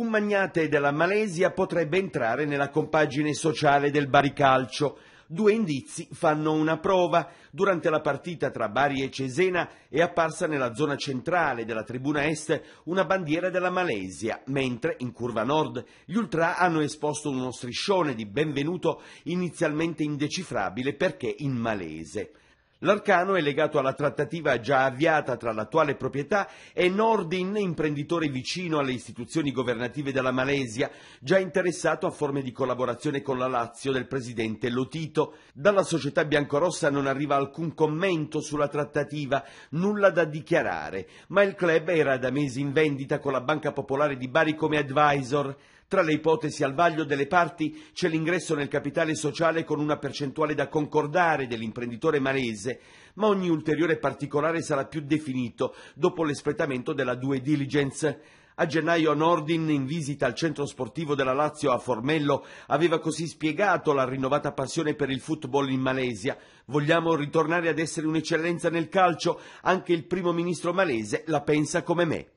un magnate della Malesia potrebbe entrare nella compagine sociale del baricalcio. Due indizi fanno una prova. Durante la partita tra Bari e Cesena è apparsa nella zona centrale della tribuna est una bandiera della Malesia, mentre in curva nord gli ultra hanno esposto uno striscione di benvenuto inizialmente indecifrabile perché in malese. L'arcano è legato alla trattativa già avviata tra l'attuale proprietà e Nordin, imprenditore vicino alle istituzioni governative della Malesia, già interessato a forme di collaborazione con la Lazio del presidente Lotito. Dalla società biancorossa non arriva alcun commento sulla trattativa, nulla da dichiarare, ma il club era da mesi in vendita con la Banca Popolare di Bari come advisor. Tra le ipotesi al vaglio delle parti c'è l'ingresso nel capitale sociale con una percentuale da concordare dell'imprenditore malese, ma ogni ulteriore particolare sarà più definito dopo l'espletamento della due diligence. A gennaio Nordin, in visita al centro sportivo della Lazio a Formello, aveva così spiegato la rinnovata passione per il football in Malesia. Vogliamo ritornare ad essere un'eccellenza nel calcio? Anche il primo ministro malese la pensa come me.